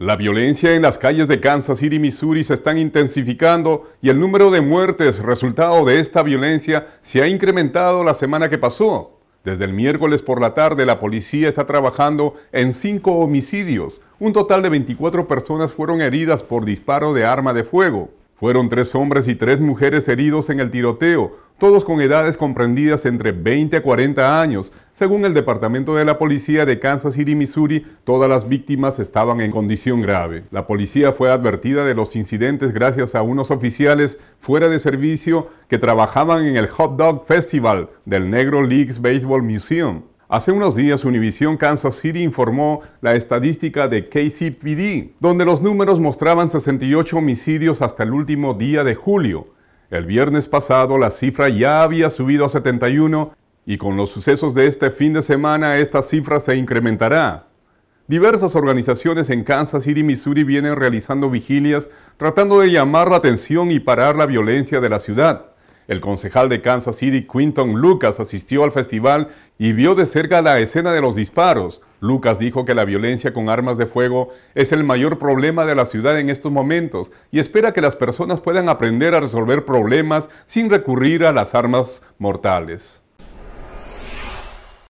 La violencia en las calles de Kansas City, Missouri se están intensificando y el número de muertes resultado de esta violencia se ha incrementado la semana que pasó. Desde el miércoles por la tarde la policía está trabajando en cinco homicidios. Un total de 24 personas fueron heridas por disparo de arma de fuego. Fueron tres hombres y tres mujeres heridos en el tiroteo, todos con edades comprendidas entre 20 a 40 años. Según el Departamento de la Policía de Kansas City, Missouri, todas las víctimas estaban en condición grave. La policía fue advertida de los incidentes gracias a unos oficiales fuera de servicio que trabajaban en el Hot Dog Festival del Negro Leagues Baseball Museum. Hace unos días Univision Kansas City informó la estadística de KCPD, donde los números mostraban 68 homicidios hasta el último día de julio. El viernes pasado la cifra ya había subido a 71 y con los sucesos de este fin de semana esta cifra se incrementará. Diversas organizaciones en Kansas City, Missouri vienen realizando vigilias tratando de llamar la atención y parar la violencia de la ciudad. El concejal de Kansas City, Quinton Lucas, asistió al festival y vio de cerca la escena de los disparos. Lucas dijo que la violencia con armas de fuego es el mayor problema de la ciudad en estos momentos y espera que las personas puedan aprender a resolver problemas sin recurrir a las armas mortales.